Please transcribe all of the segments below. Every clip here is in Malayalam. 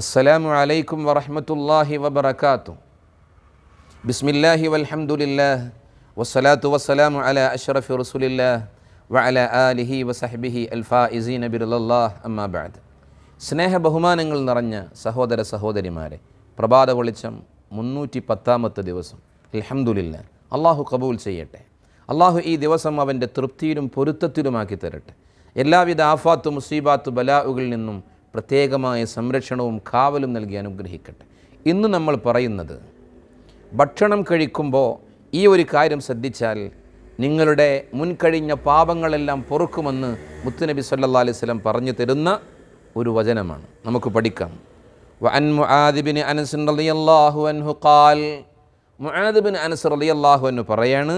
അസ്സലാമു അലൈക്കും വറഹമത്തല്ലാഹി വബർക്കാത്തു ബിസ്മില്ലാഹി വൽഹമുല്ലാ വസ്സലാത്തു വസ്സലാമു അല അഷറഫി റസൂലില്ലാ വഅല ആലിഹി വസഹ്ബിഹി വസഹബിഹി അൽഫാഇസീ അമ്മാ അമ്മാബാദ് സ്നേഹ ബഹുമാനങ്ങൾ നിറഞ്ഞ സഹോദര സഹോദരിമാരെ പ്രഭാത വെളിച്ചം മുന്നൂറ്റി പത്താമത്തെ ദിവസം അൽഹമുല്ല അള്ളാഹു കബൂൽ ചെയ്യട്ടെ അള്ളാഹു ഈ ദിവസം അവൻ്റെ തൃപ്തിയിലും പൊരുത്തത്തിലുമാക്കി തരട്ടെ എല്ലാവിധ ആഫാത്ത് മുസീബാത്ത് ബലാഉകളിൽ നിന്നും പ്രത്യേകമായ സംരക്ഷണവും കാവലും നൽകി അനുഗ്രഹിക്കട്ടെ ഇന്ന് നമ്മൾ പറയുന്നത് ഭക്ഷണം കഴിക്കുമ്പോൾ ഈ ഒരു കാര്യം ശ്രദ്ധിച്ചാൽ നിങ്ങളുടെ മുൻകഴിഞ്ഞ പാപങ്ങളെല്ലാം പൊറുക്കുമെന്ന് മുത്തുനബി സല്ലാ അലൈഹി സ്വലം പറഞ്ഞു തരുന്ന ഒരു വചനമാണ് നമുക്ക് പഠിക്കാം പറയാണ്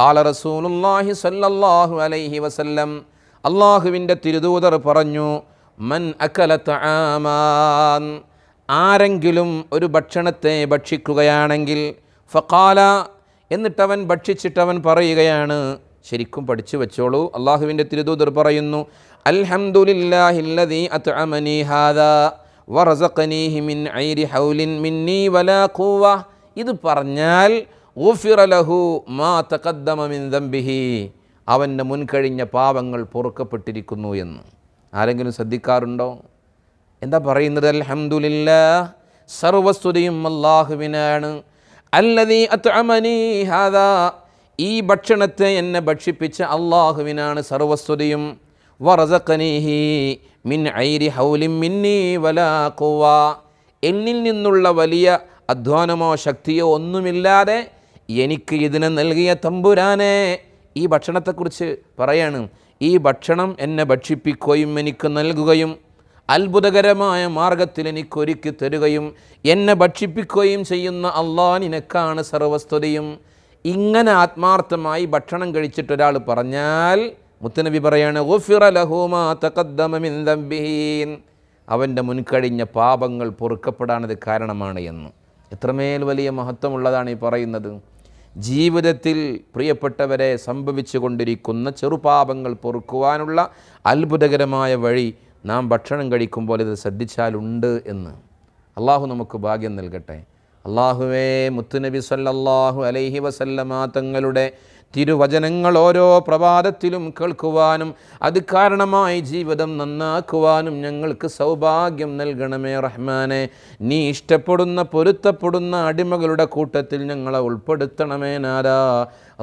قال رسول الله അള്ളാഹുവിൻ്റെ തിരുദൂതർ പറഞ്ഞു മൻ അക്കലത്താമാൻ ആരെങ്കിലും ഒരു ഭക്ഷണത്തെ ഭക്ഷിക്കുകയാണെങ്കിൽ ഫക്കാല എന്നിട്ടവൻ ഭക്ഷിച്ചിട്ടവൻ പറയുകയാണ് ശരിക്കും പഠിച്ചു വെച്ചോളൂ അള്ളാഹുവിൻ്റെ തിരുദൂതർ പറയുന്നു ഹാദാ മിൻ ഐരി ഹൗലിൻ വലാ ഖുവ ഇത് പറഞ്ഞാൽ ലഹു മാ തഖദ്ദമ മിൻ അവൻ്റെ മുൻകഴിഞ്ഞ പാവങ്ങൾ പൊറുക്കപ്പെട്ടിരിക്കുന്നു എന്ന് ആരെങ്കിലും ശ്രദ്ധിക്കാറുണ്ടോ എന്താ പറയുന്നത് അൽഹമുല്ല സർവസ്തുതിയും അള്ളാഹുവിനാണ് അല്ലതീ ഹാദാ ഈ ഭക്ഷണത്തെ എന്നെ ഭക്ഷിപ്പിച്ച അള്ളാഹുവിനാണ് സർവസ്തുതിയും വറസക്കനീഹി മിൻ ഐരി ഹൗലിം മിന്നി വലാക്കുവ എന്നിൽ നിന്നുള്ള വലിയ അധ്വാനമോ ശക്തിയോ ഒന്നുമില്ലാതെ എനിക്ക് ഇതിനെ നൽകിയ തമ്പുരാനെ ഈ ഭക്ഷണത്തെക്കുറിച്ച് പറയാണ് ഈ ഭക്ഷണം എന്നെ ഭക്ഷിപ്പിക്കുകയും എനിക്ക് നൽകുകയും അത്ഭുതകരമായ മാർഗത്തിൽ ഒരുക്കി തരുകയും എന്നെ ഭക്ഷിപ്പിക്കുകയും ചെയ്യുന്ന അള്ളാ നിനക്കാണ് സർവസ്തുതയും ഇങ്ങനെ ആത്മാർത്ഥമായി ഭക്ഷണം കഴിച്ചിട്ട് ഒരാൾ പറഞ്ഞാൽ മുത്തനബി പറയാണ് അവൻ്റെ മുൻകഴിഞ്ഞ പാപങ്ങൾ പൊറുക്കപ്പെടാനത് കാരണമാണ് എന്ന് എത്രമേൽ വലിയ മഹത്വമുള്ളതാണ് ഈ പറയുന്നത് ജീവിതത്തിൽ പ്രിയപ്പെട്ടവരെ സംഭവിച്ചു കൊണ്ടിരിക്കുന്ന ചെറുപാപങ്ങൾ പൊറുക്കുവാനുള്ള അത്ഭുതകരമായ വഴി നാം ഭക്ഷണം കഴിക്കുമ്പോൾ ഇത് ശ്രദ്ധിച്ചാലുണ്ട് എന്ന് അള്ളാഹു നമുക്ക് ഭാഗ്യം നൽകട്ടെ അള്ളാഹുവേ മുത്തുനബി സല്ലാഹു അലൈഹി വസല്ലമാ തങ്ങളുടെ തിരുവചനങ്ങൾ ഓരോ പ്രഭാതത്തിലും കേൾക്കുവാനും അത് കാരണമായി ജീവിതം നന്നാക്കുവാനും ഞങ്ങൾക്ക് സൗഭാഗ്യം നൽകണമേ റഹ്മാനെ നീ ഇഷ്ടപ്പെടുന്ന പൊരുത്തപ്പെടുന്ന അടിമകളുടെ കൂട്ടത്തിൽ ഞങ്ങളെ ഉൾപ്പെടുത്തണമേ നാരാ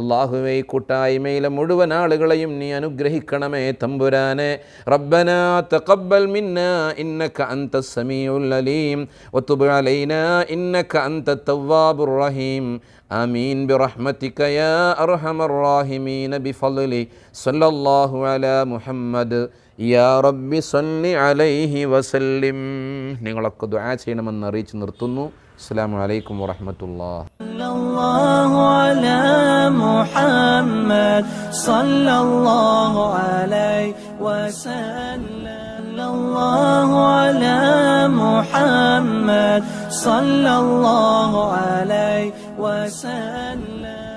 അള്ളാഹുവെ കൂട്ടായ്മയിലെ മുഴുവൻ ആളുകളെയും നീ അനുഗ്രഹിക്കണമേ തമ്പുരാനെ റബ്ബനാ തഖബ്ബൽ മിന്ന ഇന്നക അന്ത സമീഉൽ അലീം അലൈനാ ഇന്നക റഹീം ആമീൻ ബിറഹ്മതിക യാ അർഹമ الراحمين بفضل صلى الله على محمد يا ربي صل عليه وسلم نقولك دعاء سيدنا من نريج نرتنو السلام عليكم ورحمة الله صلى الله على محمد صلى الله عليه وسلم الله على محمد صلى الله عليه وسلم